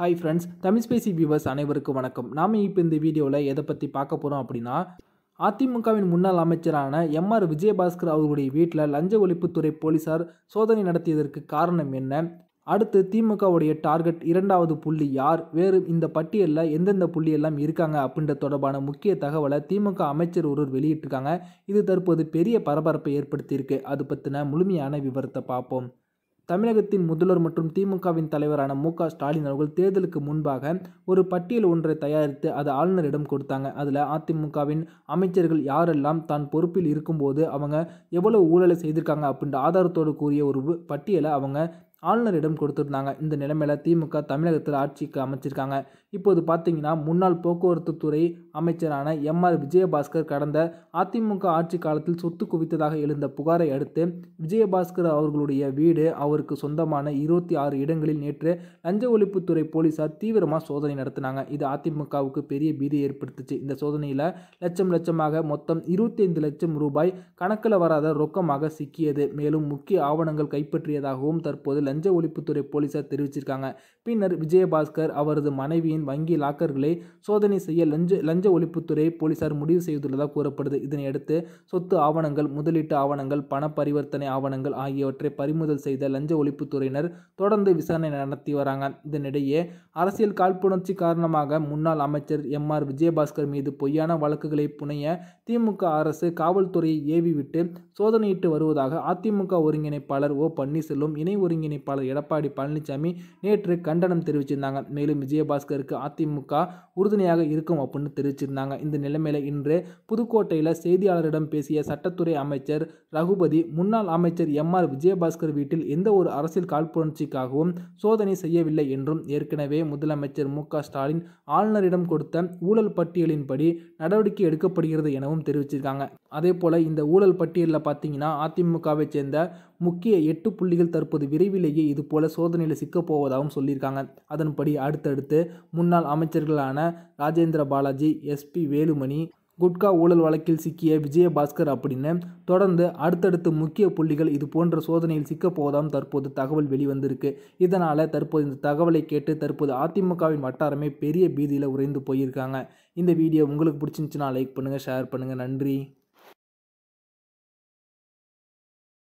hi friends Tamil Spacey viewers அனைவருக்கும் வணக்கம் நாம் இப்போ இந்த வீடியோவில் எதை பற்றி பார்க்க போகிறோம் அப்படின்னா அதிமுகவின் முன்னாள் அமைச்சரான எம்ஆர் விஜயபாஸ்கர் அவர்களுடைய வீட்டில் லஞ்ச ஒழிப்புத்துறை போலீசார் சோதனை நடத்தியதற்கு காரணம் என்ன அடுத்து திமுகவுடைய டார்கெட் இரண்டாவது புள்ளி யார் வேறு இந்த பட்டியலில் எந்தெந்த புள்ளியெல்லாம் இருக்காங்க அப்படின்ற தொடர்பான முக்கிய தகவலை திமுக அமைச்சர் ஒருவர் வெளியிட்டிருக்காங்க இது தற்போது பெரிய பரபரப்பை ஏற்படுத்தியிருக்கு அது பற்றின முழுமையான விவரத்தை பார்ப்போம் தமிழகத்தின் முதல்வர் மற்றும் திமுகவின் தலைவரான மு ஸ்டாலின் அவர்கள் தேர்தலுக்கு முன்பாக ஒரு பட்டியல் ஒன்றை தயாரித்து அது ஆளுநரிடம் கொடுத்தாங்க அதில் அதிமுகவின் அமைச்சர்கள் யாரெல்லாம் தான் பொறுப்பில் இருக்கும்போது அவங்க எவ்வளோ ஊழலை செய்திருக்காங்க அப்படின்ற ஆதாரத்தோடு கூறிய ஒரு பட்டியலை அவங்க ஆளுநரிடம் கொடுத்துருந்தாங்க இந்த நிலைமையில் திமுக தமிழகத்தில் ஆட்சிக்கு அமைச்சிருக்காங்க இப்போது பார்த்தீங்கன்னா முன்னாள் போக்குவரத்து துறை அமைச்சரான எம் ஆர் விஜயபாஸ்கர் கடந்த அதிமுக ஆட்சி காலத்தில் சொத்து குவித்ததாக எழுந்த புகாரை அடுத்து விஜயபாஸ்கர் அவர்களுடைய வீடு அவருக்கு சொந்தமான இருபத்தி ஆறு இடங்களில் நேற்று லஞ்ச ஒழிப்புத்துறை போலீசார் தீவிரமாக சோதனை நடத்தினாங்க இது அதிமுகவுக்கு பெரிய பீதி ஏற்படுத்துச்சு இந்த சோதனையில் லட்சம் லட்சமாக மொத்தம் இருபத்தி ஐந்து லட்சம் ரூபாய் கணக்கில் வராத ரொக்கமாக சிக்கியது மேலும் முக்கிய ஆவணங்கள் கைப்பற்றியதாகவும் தற்போது லஞ்ச லஞ்ச ஒழிப்புத்துறை போலீசார் தெரிவிச்சிருக்காங்க பின்னர் விஜயபாஸ்கர் அவரது மனைவியின் வங்கி லாக்கர்களை சோதனை செய்ய லஞ்ச லஞ்ச ஒழிப்புத்துறை போலீசார் முடிவு செய்துள்ளதாக கூறப்படுது இதனையடுத்து சொத்து ஆவணங்கள் முதலீட்டு ஆவணங்கள் பண பரிவர்த்தனை ஆவணங்கள் ஆகியவற்றை பறிமுதல் செய்த லஞ்ச ஒழிப்புத்துறையினர் தொடர்ந்து விசாரணை நடத்தி வராங்க இதனிடையே அரசியல் காழ்ப்புணர்ச்சி காரணமாக முன்னாள் அமைச்சர் எம் ஆர் விஜயபாஸ்கர் மீது பொய்யான வழக்குகளை புனைய திமுக அரசு காவல்துறையை ஏவிவிட்டு சோதனையிட்டு வருவதாக அதிமுக ஒருங்கிணைப்பாளர் ஓ பன்னீர்செல்வம் இணை ஒருங்கிணைப்பு ஒருங்கிணைப்பாளர் எடப்பாடி பழனிசாமி நேற்று கண்டனம் தெரிவிச்சிருந்தாங்க மேலும் விஜயபாஸ்கருக்கு அதிமுக உறுதுணையாக இருக்கும் அப்படின்னு தெரிவிச்சிருந்தாங்க இந்த நிலைமையில இன்று புதுக்கோட்டையில் செய்தியாளரிடம் பேசிய சட்டத்துறை அமைச்சர் ரகுபதி முன்னாள் அமைச்சர் எம் ஆர் விஜயபாஸ்கர் வீட்டில் எந்த ஒரு அரசியல் காழ்ப்புணர்ச்சிக்காகவும் சோதனை செய்யவில்லை என்றும் ஏற்கனவே முதலமைச்சர் மு ஸ்டாலின் ஆளுநரிடம் கொடுத்த ஊழல் பட்டியலின்படி நடவடிக்கை எடுக்கப்படுகிறது எனவும் தெரிவிச்சிருக்காங்க அதே போல இந்த ஊழல் பட்டியலில் பார்த்தீங்கன்னா அதிமுகவை சேர்ந்த முக்கிய எட்டு புள்ளிகள் தற்போது விரைவிலேயே இதுபோல சோதனையில் சிக்கப் போவதாகவும் சொல்லியிருக்காங்க அதன்படி அடுத்தடுத்து முன்னாள் அமைச்சர்களான ராஜேந்திர பாலாஜி எஸ்பி வேலுமணி குட்கா ஊழல் வழக்கில் சிக்கிய விஜயபாஸ்கர் அப்படின்னு தொடர்ந்து அடுத்தடுத்து முக்கிய புள்ளிகள் இது போன்ற சோதனையில் சிக்கப் தற்போது தகவல் வெளிவந்திருக்கு இதனால் தற்போது இந்த தகவலை கேட்டு தற்போது அதிமுகவின் வட்டாரமே பெரிய பீதியில் உறைந்து போயிருக்காங்க இந்த வீடியோ உங்களுக்கு பிடிச்சிருந்துச்சுன்னா லைக் பண்ணுங்கள் ஷேர் பண்ணுங்கள் நன்றி